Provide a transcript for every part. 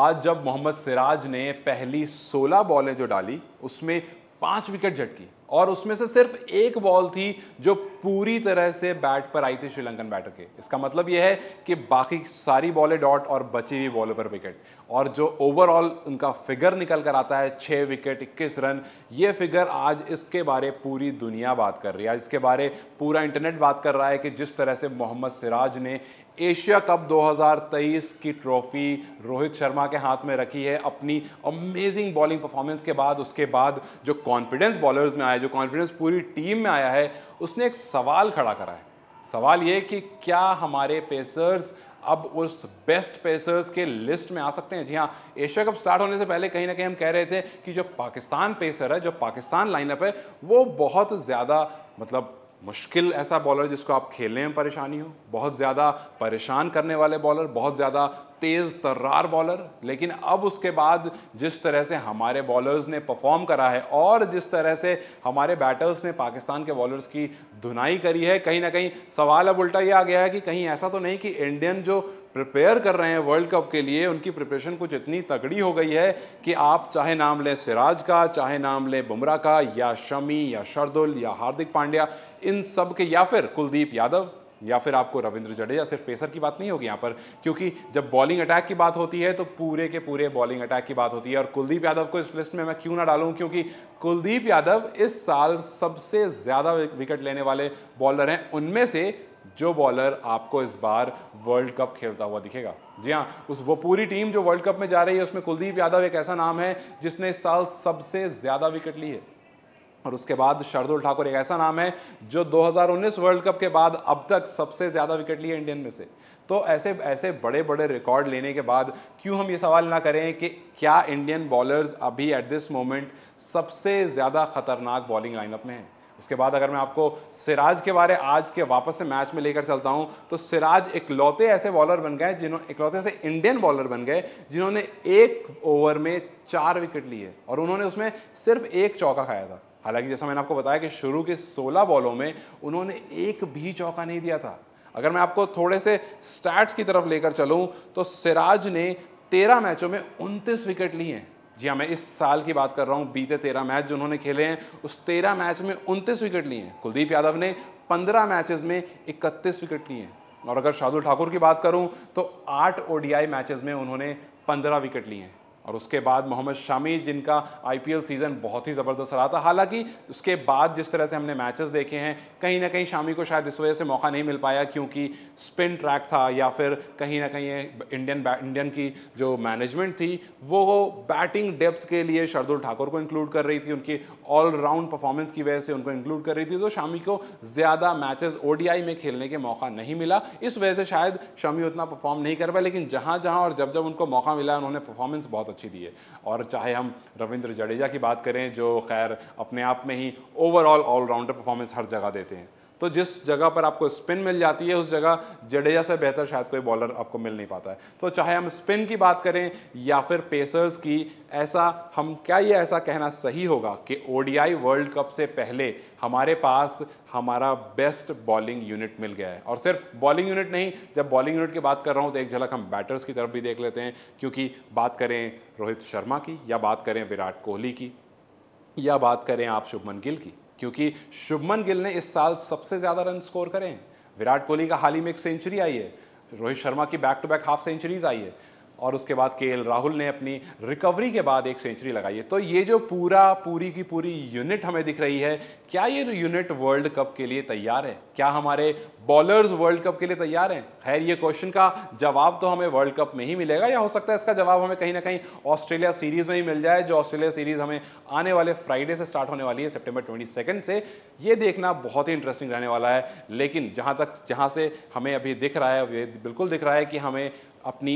आज जब मोहम्मद सिराज ने पहली 16 बॉलें जो डाली उसमें पाँच विकेट झटकी और उसमें से सिर्फ एक बॉल थी जो पूरी तरह से बैट पर आई थी श्रीलंकन बैटर के इसका मतलब यह है कि बाकी सारी बॉलें डॉट और बची हुई बॉलों पर विकेट और जो ओवरऑल उनका फिगर निकल कर आता है छः विकेट इक्कीस रन ये फिगर आज इसके बारे पूरी दुनिया बात कर रही है आज इसके बारे पूरा इंटरनेट बात कर रहा है कि जिस तरह से मोहम्मद सिराज ने एशिया कप 2023 की ट्रॉफी रोहित शर्मा के हाथ में रखी है अपनी अमेजिंग बॉलिंग परफॉर्मेंस के बाद उसके बाद जो कॉन्फिडेंस बॉलर्स में आया है जो कॉन्फिडेंस पूरी टीम में आया है उसने एक सवाल खड़ा करा है सवाल ये कि क्या हमारे पेसर्स अब उस बेस्ट पेसर्स के लिस्ट में आ सकते हैं जी हाँ एशिया कप स्टार्ट होने से पहले कहीं ना कहीं हम कह रहे थे कि जो पाकिस्तान पेसर है जो पाकिस्तान लाइनअप है वो बहुत ज़्यादा मतलब मुश्किल ऐसा बॉलर जिसको आप खेलने में परेशानी हो बहुत ज़्यादा परेशान करने वाले बॉलर बहुत ज़्यादा तेज़ तर्रार बॉलर लेकिन अब उसके बाद जिस तरह से हमारे बॉलर्स ने परफॉर्म करा है और जिस तरह से हमारे बैटर्स ने पाकिस्तान के बॉलर्स की धुनाई करी है कहीं ना कहीं सवाल अब उल्टा ये आ गया है कि कहीं ऐसा तो नहीं कि इंडियन जो प्रिपेयर कर रहे हैं वर्ल्ड कप के लिए उनकी प्रिपरेशन कुछ इतनी तगड़ी हो गई है कि आप चाहे नाम लें सिराज का चाहे नाम लें बुमराह का या शमी या शरदुल या हार्दिक पांड्या इन सब के या फिर कुलदीप यादव या फिर आपको रविंद्र जडेजा सिर्फ पेसर की बात नहीं होगी यहाँ पर क्योंकि जब बॉलिंग अटैक की बात होती है तो पूरे के पूरे बॉलिंग अटैक की बात होती है और कुलदीप यादव को इस लिस्ट में मैं क्यों ना डालूँ क्योंकि कुलदीप यादव इस साल सबसे ज़्यादा विकेट लेने वाले बॉलर हैं उनमें से जो बॉलर आपको इस बार वर्ल्ड कप खेलता हुआ दिखेगा जी हाँ उस वो पूरी टीम जो वर्ल्ड कप में जा रही है उसमें कुलदीप यादव एक ऐसा नाम है जिसने इस साल सबसे ज़्यादा विकेट ली है और उसके बाद शार्दुल ठाकुर एक ऐसा नाम है जो 2019 वर्ल्ड कप के बाद अब तक सबसे ज़्यादा विकेट लिए इंडियन में से तो ऐसे ऐसे बड़े बड़े रिकॉर्ड लेने के बाद क्यों हम ये सवाल ना करें कि क्या इंडियन बॉलर्स अभी एट दिस मोमेंट सबसे ज़्यादा खतरनाक बॉलिंग लाइनअप में हैं उसके बाद अगर मैं आपको सिराज के बारे आज के वापस से मैच में लेकर चलता हूं तो सिराज इकलौते ऐसे बॉलर बन गए जिन्होंने इकलौते ऐसे इंडियन बॉलर बन गए जिन्होंने एक ओवर में चार विकेट लिए और उन्होंने उसमें सिर्फ एक चौका खाया था हालांकि जैसा मैंने आपको बताया कि शुरू के 16 बॉलों में उन्होंने एक भी चौका नहीं दिया था अगर मैं आपको थोड़े से स्टैट्स की तरफ लेकर चलूं तो सिराज ने तेरह मैचों में उनतीस विकेट लिए हैं जी हाँ मैं इस साल की बात कर रहा हूँ बीते तेरह मैच जो उन्होंने खेले हैं उस तेरह मैच में उनतीस विकेट लिए हैं कुलदीप यादव ने पंद्रह मैचेस में इकतीस विकेट लिए हैं और अगर शाहुल ठाकुर की बात करूँ तो आठ ओडीआई मैचेस में उन्होंने पंद्रह विकेट लिए हैं और उसके बाद मोहम्मद शमी जिनका आईपीएल सीज़न बहुत ही ज़बरदस्त रहा था हालांकि उसके बाद जिस तरह से हमने मैचेस देखे हैं कहीं ना कहीं शामी को शायद इस वजह से मौका नहीं मिल पाया क्योंकि स्पिन ट्रैक था या फिर कहीं ना कहीं इंडियन इंडियन की जो मैनेजमेंट थी वो बैटिंग डेप्थ के लिए शरदुल ठाकुर को इंक्लूड कर रही थी उनकी ऑलराउंड परफॉर्मेंस की वजह से उनको इंक्लूड कर रही थी तो शामी को ज़्यादा मैचेस ओडीआई में खेलने के मौका नहीं मिला इस वजह से शायद शमी उतना परफॉर्म नहीं कर पाया लेकिन जहाँ जहाँ और जब जब उनको मौका मिला उन्होंने परफॉर्मेंस बहुत अच्छा पहुँची दी है और चाहे हम रविंद्र जडेजा की बात करें जो खैर अपने आप में ही ओवरऑल ऑलराउंडर परफॉर्मेंस हर जगह देते हैं तो जिस जगह पर आपको स्पिन मिल जाती है उस जगह जडेजा से बेहतर शायद कोई बॉलर आपको मिल नहीं पाता है तो चाहे हम स्पिन की बात करें या फिर पेसर्स की ऐसा हम क्या ये ऐसा कहना सही होगा कि ओडीआई वर्ल्ड कप से पहले हमारे पास हमारा बेस्ट बॉलिंग यूनिट मिल गया है और सिर्फ बॉलिंग यूनिट नहीं जब बॉलिंग यूनिट की बात कर रहा हूँ तो एक झलक हम बैटर्स की तरफ भी देख लेते हैं क्योंकि बात करें रोहित शर्मा की या बात करें विराट कोहली की या बात करें आप शुभमन गिल की क्योंकि शुभमन गिल ने इस साल सबसे ज़्यादा रन स्कोर करें विराट कोहली का हाल ही में एक सेंचुरी आई है रोहित शर्मा की back to back half centuries आई है और उसके बाद के राहुल ने अपनी रिकवरी के बाद एक सेंचुरी लगाई है तो ये जो पूरा पूरी की पूरी यूनिट हमें दिख रही है क्या ये यूनिट वर्ल्ड कप के लिए तैयार है क्या हमारे बॉलर्स वर्ल्ड कप के लिए तैयार हैं खैर ये क्वेश्चन का जवाब तो हमें वर्ल्ड कप में ही मिलेगा या हो सकता है इसका जवाब हमें कहीं ना कहीं ऑस्ट्रेलिया सीरीज में ही मिल जाए जो ऑस्ट्रेलिया सीरीज हमें आने वाले फ्राइडे से स्टार्ट होने वाली है सेप्टेम्बर ट्वेंटी से ये देखना बहुत ही इंटरेस्टिंग रहने वाला है लेकिन जहाँ तक जहाँ से हमें अभी दिख रहा है बिल्कुल दिख रहा है कि हमें अपनी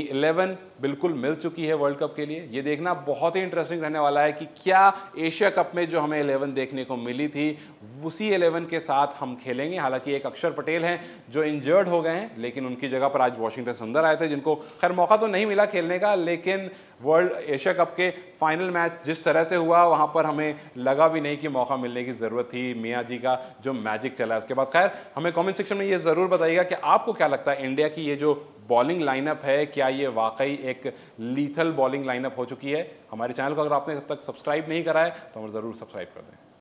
बिल्कुल मिल चुकी है वर्ल्ड कप के लिए ये देखना बहुत ही इंटरेस्टिंग रहने वाला है कि क्या एशिया कप में जो हमें इलेवन देखने को मिली थी उसी इलेवन के साथ हम खेलेंगे हालांकि एक अक्षर पटेल हैं जो इंजर्ड हो गए हैं लेकिन उनकी जगह पर आज वॉशिंगटन सुंदर आए थे जिनको खैर मौका तो नहीं मिला खेलने का लेकिन वर्ल्ड एशिया कप के फाइनल मैच जिस तरह से हुआ वहाँ पर हमें लगा भी नहीं कि मौका मिलने की ज़रूरत थी मियाँ जी का जो मैजिक चला उसके बाद खैर हमें कमेंट सेक्शन में ये ज़रूर बताइएगा कि आपको क्या लगता है इंडिया की ये जो बॉलिंग लाइनअप है क्या ये वाकई एक लीथल बॉलिंग लाइनअप हो चुकी है हमारे चैनल को अगर आपने तब तक सब्सक्राइब नहीं करा है तो हम ज़रूर सब्सक्राइब कर दें